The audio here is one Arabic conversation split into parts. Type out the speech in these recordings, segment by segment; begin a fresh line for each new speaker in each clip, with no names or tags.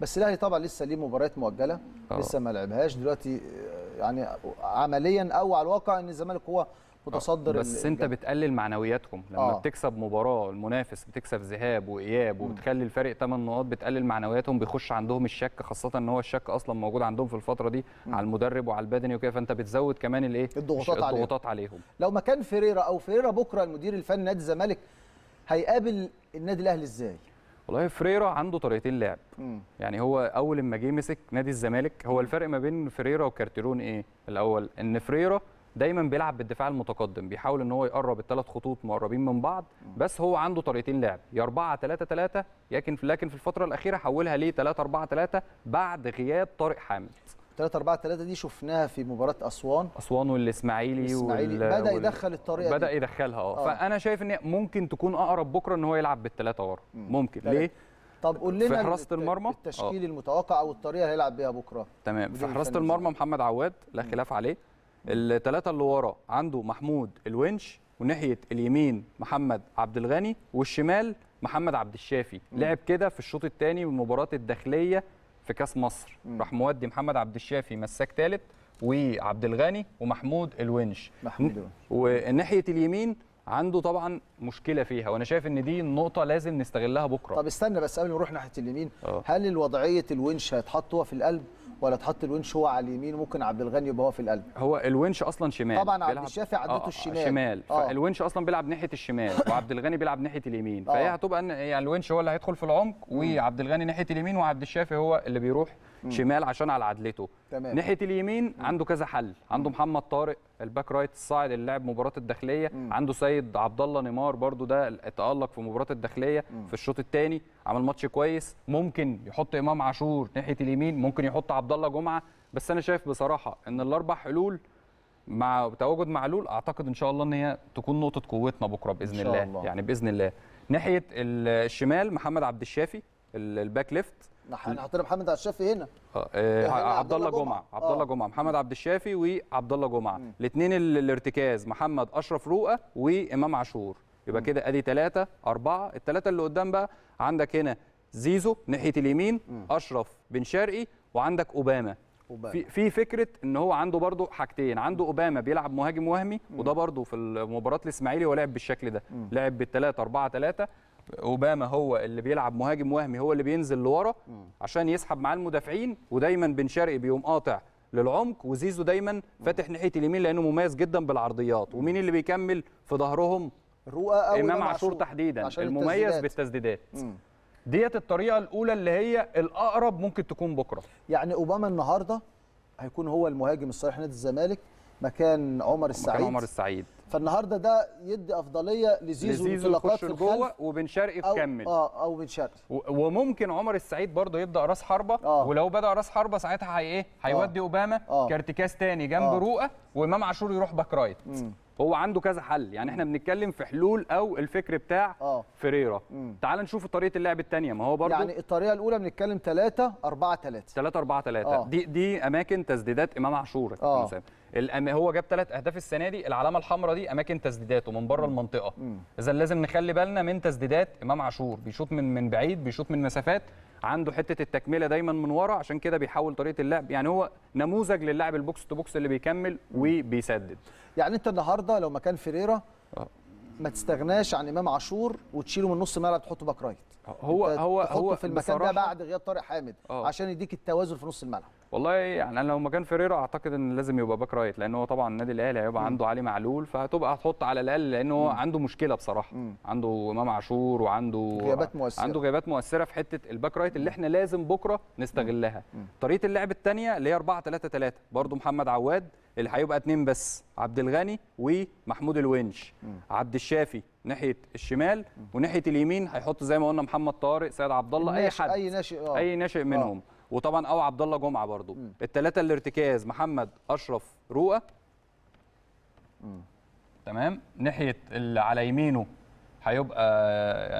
بس الاهلي طبعا لسه ليه مباريات مؤجله أوه. لسه ما لعبهاش دلوقتي آه، يعني عمليا او على الواقع ان الزمالك هو متصدر آه، بس انت
بتقلل معنوياتهم لما أوه. بتكسب مباراه المنافس بتكسب ذهاب واياب وبتخلي الفريق 8 نقاط بتقلل معنوياتهم بيخش عندهم الشك خاصه ان هو الشك اصلا موجود عندهم في الفتره دي م. على المدرب وعلى البدني وكده فانت بتزود كمان الايه الضغوطات, عليهم. الضغوطات عليهم
لو مكان فيريرا او فيريرا بكره المدير الفني نادي الزمالك هيقابل النادي الاهلي ازاي
والله فريرا عنده طريقتين لعب يعني هو اول ما جه مسك نادي الزمالك هو الفرق ما بين فريرا وكارتيرون ايه الاول ان فريرا دايما بيلعب بالدفاع المتقدم بيحاول ان هو يقرب الثلاث خطوط مقربين من بعض بس هو عنده طريقتين لعب يا 4 3 3 لكن لكن في الفتره الاخيره حولها ليه 3 4 3 بعد غياب طارق حامد
3 4 3 دي شفناها في مباراه اسوان
اسوان والاسماعيلي الاسماعيلي وال... بدا يدخل الطريقه بدا يدخلها آه. اه فانا شايف ان ممكن تكون اقرب بكره ان هو يلعب بالثلاثه ورا ممكن تلاتة. ليه طب قول لنا في حراسه
المرمى التشكيل أوه. المتوقع او الطريقه اللي هيلعب بيها بكره
تمام في حراسه المرمى محمد عواد لا خلاف عليه الثلاثه اللي ورا عنده محمود الونش وناحيه اليمين محمد عبد الغني والشمال محمد عبد الشافي لعب كده في الشوط الثاني من مباراه الداخليه في كاس مصر راح مودي محمد عبد الشافي مساك ثالث وعبد الغني ومحمود الونش محمود الونش وناحيه اليمين عنده طبعا مشكله فيها وانا شايف ان دي النقطه لازم نستغلها بكره طب
استنى بس قبل ما نروح ناحيه اليمين أوه. هل الوضعيه الونش هيتحط هو في القلب ولا تحط الونش هو على اليمين ممكن عبد الغني يبقى هو في القلب هو
الونش اصلا شمال طبعا عبد الشافي عدته آه،, آه الشمال شمال آه. فالونش اصلا بيلعب ناحيه الشمال وعبد الغني بيلعب ناحيه اليمين آه. فهي هتبقى يعني الونش هو اللي هيدخل في العمق وعبد الغني ناحيه اليمين وعبد الشافي هو اللي بيروح شمال عشان على عدلته تمام. ناحيه اليمين مم. عنده كذا حل عنده مم. محمد طارق الباك رايت الصاعد اللي لعب مباراه الداخليه مم. عنده سيد عبد الله نيمار برده ده تالق في مباراه الداخليه مم. في الشوط الثاني عمل ماتش كويس ممكن يحط امام عاشور ناحيه اليمين ممكن يحط عبد الله جمعه بس انا شايف بصراحه ان الاربع حلول مع تواجد معلول اعتقد ان شاء الله ان هي تكون نقطه قوتنا بكره باذن إن شاء الله. الله يعني باذن الله ناحيه الشمال محمد عبد الشافي الباك ليفت
هنحط محمد عبد الشافي هنا
اه, آه، إيه، عبد الله جمعه عبد الله آه. جمعه محمد عبد الشافي وعبد الله جمعه الاثنين الارتكاز محمد اشرف روقه وامام عاشور يبقى كده ادي ثلاثه اربعه الثلاثه اللي قدام بقى عندك هنا زيزو ناحيه اليمين مم. اشرف بن شرقي وعندك اوباما في في فكره ان هو عنده برضه حاجتين عنده اوباما بيلعب مهاجم وهمي وده برضه في مباراه الاسماعيلي هو لعب بالشكل ده لعب بالثلاثة اربعه ثلاثه اوباما هو اللي بيلعب مهاجم وهمي هو اللي بينزل لورا عشان يسحب معاه المدافعين ودايما بن شرقي بيقوم قاطع للعمق وزيزو دايما فاتح ناحيه اليمين لانه مميز جدا بالعرضيات ومين اللي بيكمل في ظهرهم
رؤى او امام عاشور
تحديدا المميز
بالتسديدات ديت الطريقه الاولى اللي هي الاقرب ممكن تكون بكره يعني اوباما النهارده هيكون هو المهاجم الصريح نادي الزمالك مكان عمر السعيد مكان عمر السعيد فالنهارده ده يدي افضليه لزيزو, في انطلاقات في جوه
وبن شرقي تكمل اه او بن شرقي وممكن عمر السعيد برضه يبدا راس حربه آه. ولو بدا راس حربه ساعتها هي ايه هيودي آه. اوباما آه. كارتكاز تاني جنب آه. رؤى وامام عاشور يروح باك رايت هو عنده كذا حل يعني احنا بنتكلم في حلول او الفكر بتاع آه. فيريرا تعال نشوف طريقه اللعب الثانيه ما هو برضو يعني
الطريقه الاولى بنتكلم 3 4 3
3 4 3 دي دي اماكن تسديدات امام عاشور آه. الأم... هو جاب ثلاث اهداف السنه دي العلامه الحمراء دي اماكن تسديداته من بره المنطقه اذا لازم نخلي بالنا من تسديدات امام عاشور بيشوط من من بعيد بيشوط من مسافات عنده حته التكمله دايما من ورا عشان كده بيحول طريقه اللعب يعني هو نموذج للاعب البوكس تو بوكس اللي بيكمل
وبيسدد يعني انت النهارده لو مكان فيريرا آه. ما تستغناش عن امام عاشور وتشيله من نص ملعب تحطه باك رايت هو هو هو في المكان ده بعد غياب طارق حامد أوه. عشان يديك التوازن في نص الملعب
والله يعني انا لو مكان فيريرو اعتقد ان لازم يبقى باك رايت لان هو طبعا النادي الاهلي هيبقى عنده علي معلول فهتبقى هتحط على الاقل لانه هو عنده مشكله بصراحه مم. عنده امام عاشور وعنده غيابات مؤثره عنده غيابات مؤثره في حته الباك رايت اللي احنا لازم بكره نستغلها مم. طريقه اللعب الثانيه اللي هي 4 3 3 برضه محمد عواد اللي هيبقى اثنين بس عبد الغني ومحمود الونش مم. عبد الشافي ناحيه الشمال وناحيه اليمين هيحط زي ما قلنا محمد طارق سيد عبد الله اي حد اي
ناشئ اه اي
ناشئ منهم أوه. وطبعا او عبد الله جمعه برضو الثلاثه الارتكاز محمد اشرف روقه تمام ناحيه اللي على يمينه هيبقى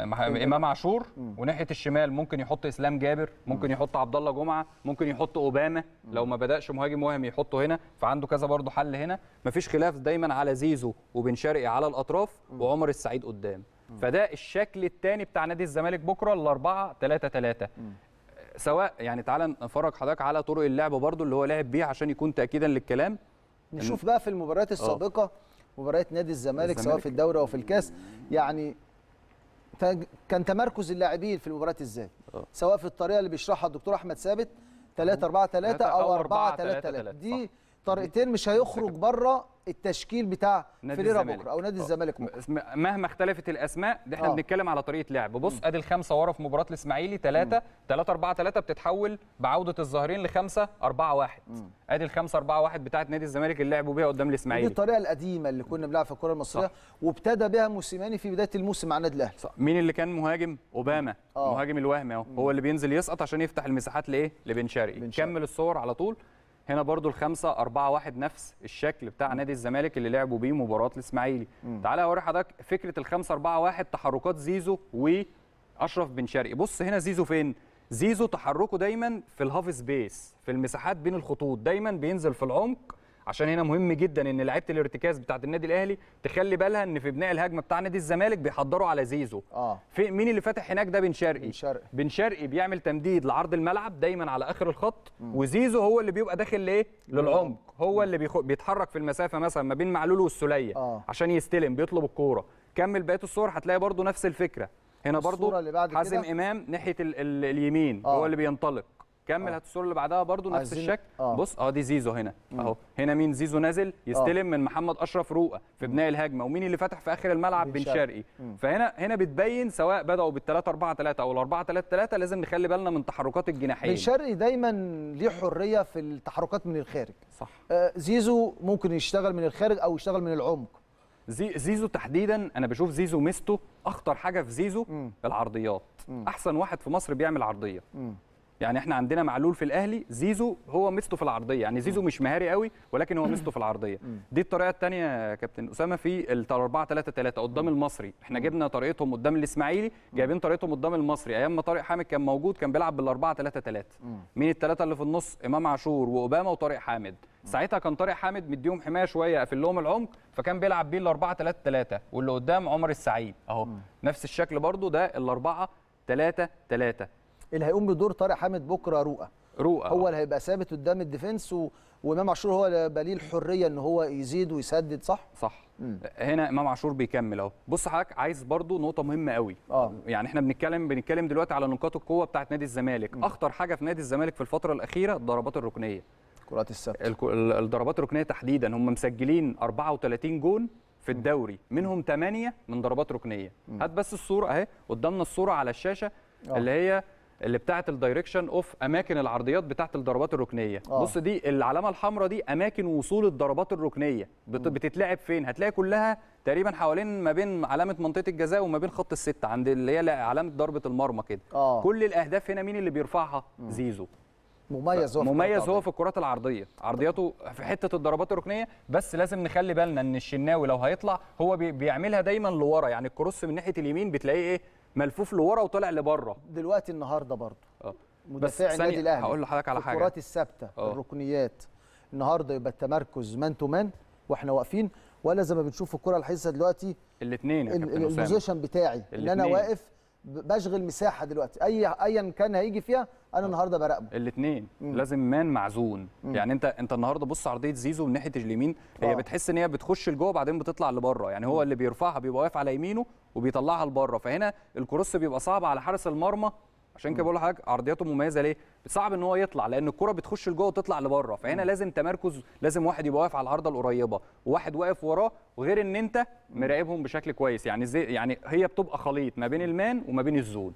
آه، امام عاشور وناحيه الشمال ممكن يحط اسلام جابر ممكن يحط عبد الله جمعه ممكن يحط اوباما لو ما بداش مهاجم وهم يحطه هنا فعنده كذا برضه حل هنا مفيش خلاف دايما على زيزو وبن شرقي على الاطراف وعمر السعيد قدام فده الشكل الثاني بتاع نادي الزمالك بكره الاربعه 3 3 سواء يعني تعالى نفرج حضرتك على طرق اللعب برضو اللي هو لعب بيه عشان يكون تاكيدا للكلام
نشوف بقى في المباريات آه. السابقه مباريات نادي الزمالك, الزمالك سواء في الدوري او في الكاس يعني كان تمركز اللاعبين في المباريات ازاي آه. سواء في الطريقه اللي بيشرحها الدكتور احمد ثابت 3 4 3 او 4 3 3 دي صح. طريقتين مش هيخرج بره التشكيل بتاع فريرا بكره او نادي الزمالك بكره اه.
مهما اختلفت الاسماء ده احنا آه. بنتكلم على طريقه لعب بص ادي الخمسه ورا في مباراه الاسماعيلي 3 3 4 3 بتتحول بعوده الظاهرين ل 5 4 1 ادي ال 5 4 1 بتاعه نادي الزمالك اللي لعبوا بيها قدام الاسماعيلي دي الطريقه
القديمه اللي كنا بنلعب في الكره المصريه وابتدى بها موسيماني في بدايه الموسم مع النادي الاهلي
مين اللي كان مهاجم اوباما آه. مهاجم الوهم اهو هو اللي بينزل يسقط عشان يفتح المساحات لايه لبن شرقي كمل الصور على طول هنا برضو الخمسة أربعة واحد نفس الشكل بتاع نادي الزمالك اللي لعبوا بيه مباراة الإسماعيلي تعالى أوري حضرتك فكرة الخمسة أربعة واحد تحركات زيزو وأشرف بن شرقي بص هنا زيزو فين زيزو تحركه دايما في الهاف سبيس في المساحات بين الخطوط دايما بينزل في العمق عشان هنا مهم جدا ان لعيبه الارتكاز بتاعه النادي الاهلي تخلي بالها ان في بناء الهجمه بتاع نادي الزمالك بيحضروا على زيزو آه. في مين اللي فاتح هناك ده بن شرقي بن شرقي بن شرقي بيعمل تمديد لعرض الملعب دايما على اخر الخط م. وزيزو هو اللي بيبقى داخل لايه للعمق هو اللي بيخ... بيتحرك في المسافه مثلا ما بين معلول والسوليه آه. عشان يستلم بيطلب الكوره كمل بقيه الصور هتلاقي برده نفس الفكره هنا برده حازم امام ناحيه ال... ال... اليمين آه. هو اللي بينطلق كمل هات الصوره اللي بعدها برده نفس الشكل آه. بص اه دي زيزو هنا اهو هنا مين زيزو نازل يستلم آه. من محمد اشرف روقه في بناء الهجمه ومين اللي فتح في اخر الملعب بن شرقي فهنا هنا بتبين سواء بداوا بال 3 4 3 او ال 4 3 3 لازم نخلي بالنا من تحركات الجناحين بن
شرقي دايما ليه حريه في التحركات من الخارج صح آه زيزو ممكن يشتغل من الخارج او يشتغل من العمق زي زيزو تحديدا انا بشوف زيزو ميزته
اخطر حاجه في زيزو م. العرضيات م. احسن واحد في مصر بيعمل عرضيه م. يعني احنا عندنا معلول في الاهلي زيزو هو مستو في العرضيه يعني زيزو مش مهاري قوي ولكن هو مستو في العرضيه دي الطريقه الثانيه يا كابتن اسامه في ال 4 3 3 قدام المصري احنا جبنا طريقتهم قدام الاسماعيلي جايبين طريقتهم قدام المصري ايام ما طارق حامد كان موجود كان بيلعب بال 4 3 3 مين الثلاثه اللي في النص امام عاشور واوباما وطارق حامد ساعتها كان طارق حامد مديهم حمايه شويه قافل لهم العمق فكان بيلعب بيه ال 4 3 3 واللي قدام عمر السعيد اهو نفس الشكل برده ده ال 4 3 3
اللي هيقوم بدور طارق حامد بكره رؤى رؤى هو اللي هيبقى ثابت قدام الديفنس و... وامام عاشور هو اللي بقى ليه الحريه ان هو يزيد ويسدد صح صح
مم. هنا امام عاشور بيكمل اهو بص حضرتك عايز برضو نقطه مهمه قوي آه. يعني احنا بنتكلم بنتكلم دلوقتي على نقاط القوه بتاعه نادي الزمالك مم. اخطر حاجه في نادي الزمالك في الفتره الاخيره الضربات الركنيه كرات السبت الضربات الركنيه تحديدا هم مسجلين 34 جون في الدوري منهم 8 من ضربات ركنيه هات بس الصوره اهي قدامنا الصوره على الشاشه آه. اللي هي اللي بتاعه الدايركشن اوف اماكن العرضيات بتاعه الضربات الركنيه آه. بص دي العلامه الحمراء دي اماكن وصول الضربات الركنيه بتتلعب فين هتلاقي كلها تقريبا حوالين ما بين علامه منطقه الجزاء وما بين خط السته عند اللي هي علامه ضربه المرمى كده آه. كل الاهداف هنا مين اللي بيرفعها مم. زيزو
مميز هو مميز
هو في الكرات العرضيه عرضياته في حته الضربات الركنيه بس لازم نخلي بالنا ان الشناوي لو هيطلع هو بيعملها دايما لورا يعني الكروس من ناحيه اليمين بتلاقيه ايه ملفوف لورا وطالع لبره
دلوقتي النهارده برضه آه. مدافع النادي الاهلي هقول لحضرتك على حاجه الكرات الثابته آه. الركنيات النهارده يبقى التمركز مان تو مان واحنا واقفين ولا زي ما بنشوف الكره الحديثه دلوقتي الاثنين البوزيشن بتاعي اللي ان انا واقف بشغل مساحه دلوقتي اي ايا كان هيجي فيها انا آه. النهارده براقبه
الاثنين لازم مان معزون مم. يعني انت انت النهارده بص عرضيه زيزو من ناحيه اليمين هي آه. بتحس ان هي بتخش لجوه بعدين بتطلع لبره يعني هو مم. اللي بيرفعها بيبقى واقف على يمينه وبيطلعها لبره فهنا الكروس بيبقى صعب على حارس المرمى عشان كده بقول لحضرتك عرضياته مميزه ليه؟ صعب ان هو يطلع لان الكره بتخش لجوه وتطلع لبره فهنا لازم تمركز لازم واحد يبقى واقف على العارضه القريبه وواحد واقف وراه وغير ان انت مراقبهم بشكل كويس يعني زي يعني هي بتبقى خليط ما بين المان وما بين الزون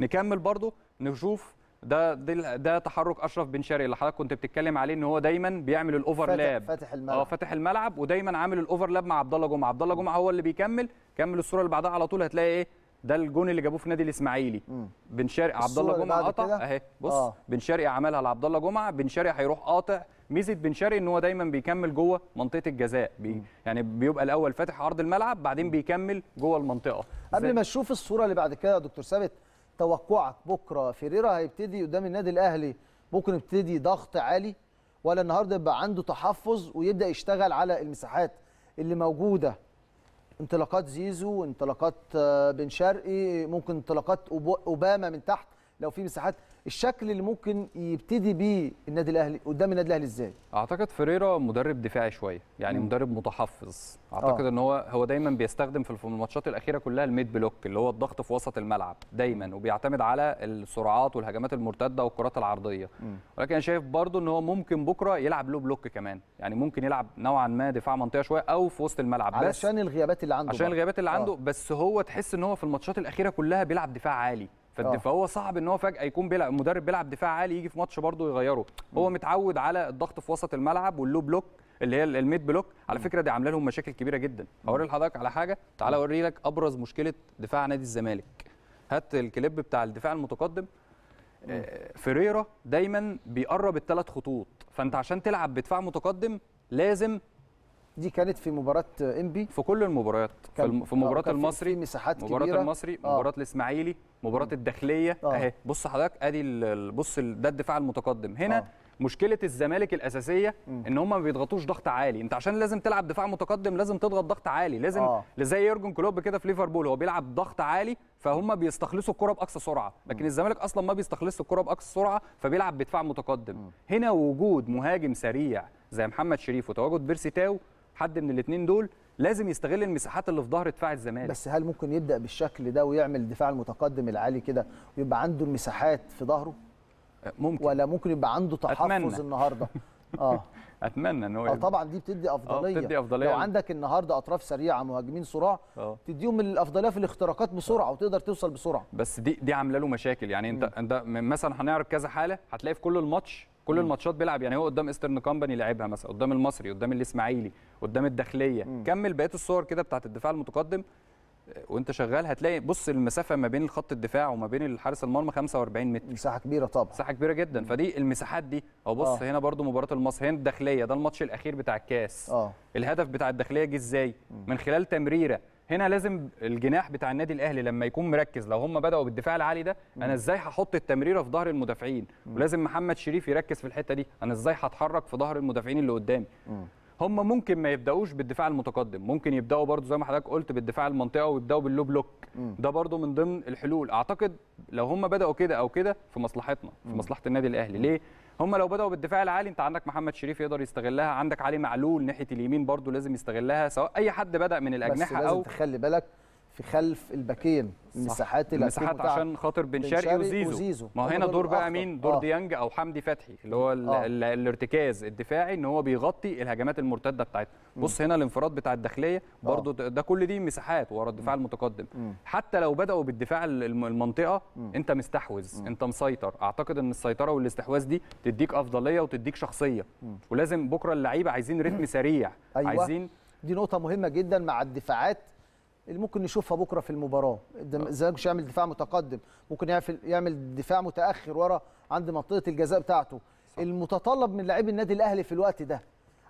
نكمل برضو نشوف ده ده, ده تحرك اشرف بن شرقي اللي حضرتك كنت بتتكلم عليه ان هو دايما بيعمل الاوفرلاب فاتح الملعب اه فاتح الملعب ودايما عامل الاوفرلاب مع عبد الله جمعه عبد الله جمعه هو اللي بيكمل كمل الصوره اللي بعدها على طول هتلاقي ايه ده الجون اللي جابوه في نادي الاسماعيلي بن شرقي عبد الله جمعه قطع اهي بص آه. بن شرقي عملها لعبد الله جمعه بن شرقي هيروح قاطع ميزه بن شرقي ان هو دايما بيكمل جوه منطقه الجزاء بي يعني بيبقى الاول فاتح عرض الملعب بعدين بيكمل جوه المنطقه
قبل ما نشوف الصوره اللي بعد كده يا دكتور ثابت توقعك بكره فيريرا هيبتدي قدام النادي الاهلي ممكن يبتدي ضغط عالي ولا النهارده يبقى عنده تحفظ ويبدا يشتغل على المساحات اللي موجوده انطلاقات زيزو انطلاقات آه، بن شرقي ممكن انطلاقات اوباما من تحت لو في مساحات الشكل اللي ممكن يبتدي بيه النادي الاهلي قدام النادي الاهلي ازاي
اعتقد فريرا مدرب دفاعي شويه يعني مم. مدرب متحفظ اعتقد أوه. ان هو هو دايما بيستخدم في الماتشات الاخيره كلها الميد بلوك اللي هو الضغط في وسط الملعب دايما وبيعتمد على السرعات والهجمات المرتده والكرات العرضيه مم. ولكن انا شايف برضو ان هو ممكن بكره يلعب له بلوك كمان يعني ممكن يلعب نوعا ما دفاع منطقه شويه او في وسط الملعب علشان
بس الغيابات اللي عنده عشان الغيابات
اللي عنده أوه. بس هو تحس ان هو في الماتشات الاخيره كلها بيلعب دفاع عالي آه. فهو صعب ان هو فجاه يكون بيلعب مدرب بيلعب دفاع عالي يجي في ماتش برضه يغيره هو متعود على الضغط في وسط الملعب واللو بلوك اللي هي الميد بلوك على فكره دي عامله لهم مشاكل كبيره جدا هوري لحضرتك على حاجه تعالى اوري لك ابرز مشكله دفاع نادي الزمالك هات الكليب بتاع الدفاع المتقدم آه، فيريرا دايما بيقرب الثلاث خطوط فانت عشان تلعب بدفاع متقدم لازم
دي كانت في مباراه انبي في كل المباريات في, في آه، مباراه المصري في
مساحات مباراه كبيرة. المصري آه. مباراه الاسماعيلي مباراه آه. الداخليه آه. اهي بص حضرتك ادي بص ده الدفاع المتقدم هنا آه. مشكله الزمالك الاساسيه ان هم ما بيضغطوش ضغط عالي انت عشان لازم تلعب دفاع متقدم لازم تضغط ضغط عالي لازم آه. زي يورجن كلوب كده في ليفربول هو بيلعب ضغط عالي فهم بيستخلصوا الكره باقصى سرعه لكن الزمالك اصلا ما بيستخلصش الكره باقصى سرعه فبيلعب بدفاع متقدم م. هنا وجود مهاجم سريع زي محمد شريف وتواجد بيرسي تاو حد من الاثنين دول لازم يستغل المساحات اللي في ظهر دفاع الزمالك بس
هل ممكن يبدا بالشكل ده ويعمل الدفاع المتقدم العالي كده ويبقى عنده المساحات في ظهره أه، ممكن ولا ممكن يبقى عنده تحفظ أتمنى. النهارده اه اتمنى ان هو اه طبعا دي بتدي آه، افضليه بتدي افضليه لو عندك النهارده اطراف سريعه مهاجمين صراع آه. تديهم الافضليه في الاختراقات بسرعه وتقدر توصل بسرعه
بس دي دي عامله له مشاكل يعني انت انت مثلا هنعرض كذا حاله هتلاقي في كل الماتش كل الماتشات بيلعب يعني هو قدام ايسترن كومباني لعبها مثلا قدام المصري قدام الاسماعيلي قدام الداخليه كمل بقيه الصور كده بتاعه الدفاع المتقدم وانت شغال هتلاقي بص المسافه ما بين خط الدفاع وما بين الحارس المرمى 45 متر مساحه كبيره طبعا مساحه كبيره جدا مم. فدي المساحات دي اهو بص آه. هنا برده مباراه المصري هنا الداخليه ده الماتش الاخير بتاع الكاس آه. الهدف بتاع الداخليه جه ازاي من خلال تمريره هنا لازم الجناح بتاع النادي الاهلي لما يكون مركز لو هم بداوا بالدفاع العالي ده انا ازاي هحط التمريره في ظهر المدافعين ولازم محمد شريف يركز في الحته دي انا ازاي هتحرك في ظهر المدافعين اللي قدامي هم ممكن ما يبداوش بالدفاع المتقدم ممكن يبداوا برضو زي ما حضرتك قلت بالدفاع المنطقه ويبداوا باللو بلوك ده برضو من ضمن الحلول اعتقد لو هم بداوا كده او كده في مصلحتنا في مصلحه النادي الاهلي ليه هم لو بداوا بالدفاع العالي انت عندك محمد شريف يقدر يستغلها عندك علي معلول ناحيه اليمين برضو لازم يستغلها سواء اي حد بدا من الاجنحه بس لازم او
تخلي بالك في خلف الباكين المساحات اللي المساحات عشان خاطر بن شرقي وزيزو, وزيزو. ما هنا دور بقى مين دور آه.
ديانج او حمدي فتحي اللي هو آه. الارتكاز الدفاعي ان هو بيغطي الهجمات المرتده بتاعتنا بص هنا الانفراد بتاع الداخليه برضو آه. ده كل دي مساحات ورا الدفاع م. المتقدم م. حتى لو بداوا بالدفاع المنطقه م. انت مستحوذ م. انت مسيطر اعتقد ان السيطره والاستحواذ دي تديك افضليه وتديك شخصيه م. ولازم بكره اللعيبه عايزين رتم سريع
أيوة. عايزين دي نقطه مهمه جدا مع الدفاعات اللي ممكن نشوفها بكره في المباراه الزمالك آه. مش يعمل دفاع متقدم ممكن يعمل يعمل دفاع متاخر ورا عند منطقه الجزاء بتاعته صح. المتطلب من لاعبي النادي الاهلي في الوقت ده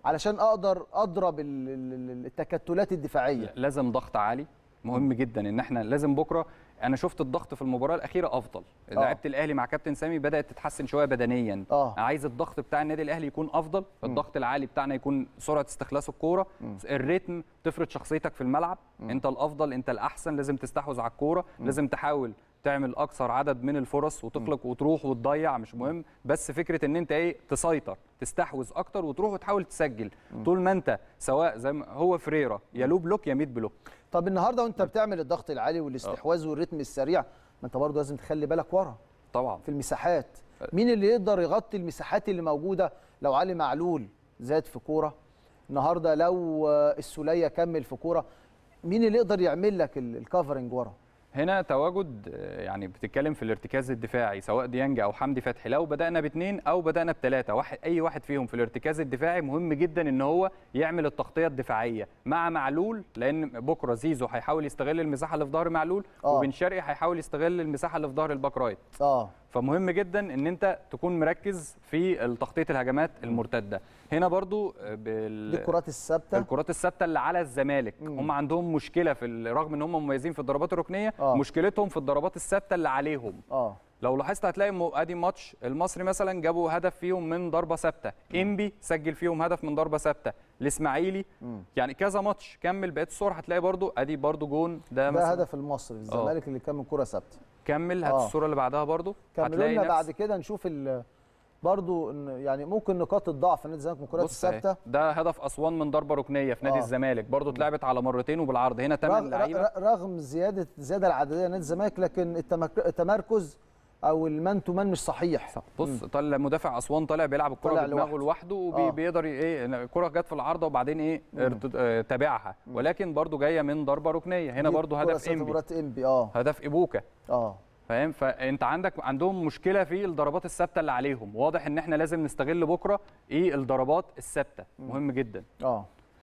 علشان اقدر اضرب التكتلات الدفاعيه
لازم ضغط عالي مهم جدا ان احنا لازم بكره انا شفت الضغط في المباراه الاخيره افضل آه. لعيبه الاهلي مع كابتن سامي بدات تتحسن شويه بدنيا أوه. عايز الضغط بتاع النادي الاهلي يكون افضل الضغط العالي بتاعنا يكون سرعه استخلاص الكوره الريتم تفرض شخصيتك في الملعب م. انت الافضل انت الاحسن لازم تستحوذ على الكوره لازم تحاول تعمل اكثر عدد من الفرص وتخلق وتروح وتضيع مش مهم بس فكره ان انت ايه تسيطر تستحوذ اكتر وتروح وتحاول تسجل طول ما انت
سواء زي ما هو فريرا يا لو بلوك يا ميد بلوك طب النهارده وانت بتعمل الضغط العالي والاستحواذ اه. والريتم السريع ما انت برضه لازم تخلي بالك ورا طبعا في المساحات أه. مين اللي يقدر يغطي المساحات اللي موجوده لو علي معلول زاد في كوره النهارده لو آه، السوليه كمل في كوره مين اللي يقدر يعمل لك الكفرنج ورا
هنا تواجد يعني بتتكلم في الارتكاز الدفاعي سواء ديانج او حمدي فتحي لو بدانا باثنين او بدانا بثلاثه واحد اي واحد فيهم في الارتكاز الدفاعي مهم جدا ان هو يعمل التغطيه الدفاعيه مع معلول لان بكره زيزو هيحاول يستغل المساحه اللي في ظهر معلول آه. وبن شرقي هيحاول يستغل المساحه اللي في ظهر الباك رايت اه فمهم جدا ان انت تكون مركز في تغطيه الهجمات المرتده هنا برضو آه، بال... دي الكرات الثابته الكرات الثابته اللي على الزمالك مم. هم عندهم مشكله في رغم ان هم مميزين في الضربات الركنيه آه. مشكلتهم في الضربات الثابته اللي عليهم اه لو لاحظت هتلاقي ادي ماتش المصري مثلا جابوا هدف فيهم من ضربه ثابته انبي سجل فيهم هدف من ضربه ثابته الاسماعيلي يعني كذا ماتش كمل بقيه الصور هتلاقي برضو ادي برضو جون ده, ده مثلا. هدف
المصري آه. الزمالك اللي كان من كره ثابته كمل هات آه. الصوره
اللي بعدها برضو كملوا لنا بعد
كده نشوف برضو يعني ممكن نقاط الضعف نادي الزمالك من الكرات الثابته
ده هدف اسوان من ضربه ركنيه في نادي آه. الزمالك برضو اتلعبت على مرتين وبالعرض هنا ثمان لعيبه
رغم زياده الزياده العدديه نادي الزمالك لكن التمركز او المان تو مان مش صحيح صح. بص
طلع مدافع اسوان طالع بيلعب الكره بدماغه لوحده وبيقدر آه. ايه الكره جت في العارضه وبعدين ايه اه تابعها ولكن برده جايه من ضربه ركنيه هنا برده هدف امبي امبي اه هدف ايبوكا اه فاهم فانت عندك عندهم مشكله في الضربات الثابته اللي عليهم واضح ان احنا لازم نستغل بكره ايه الضربات الثابته مهم جدا
اه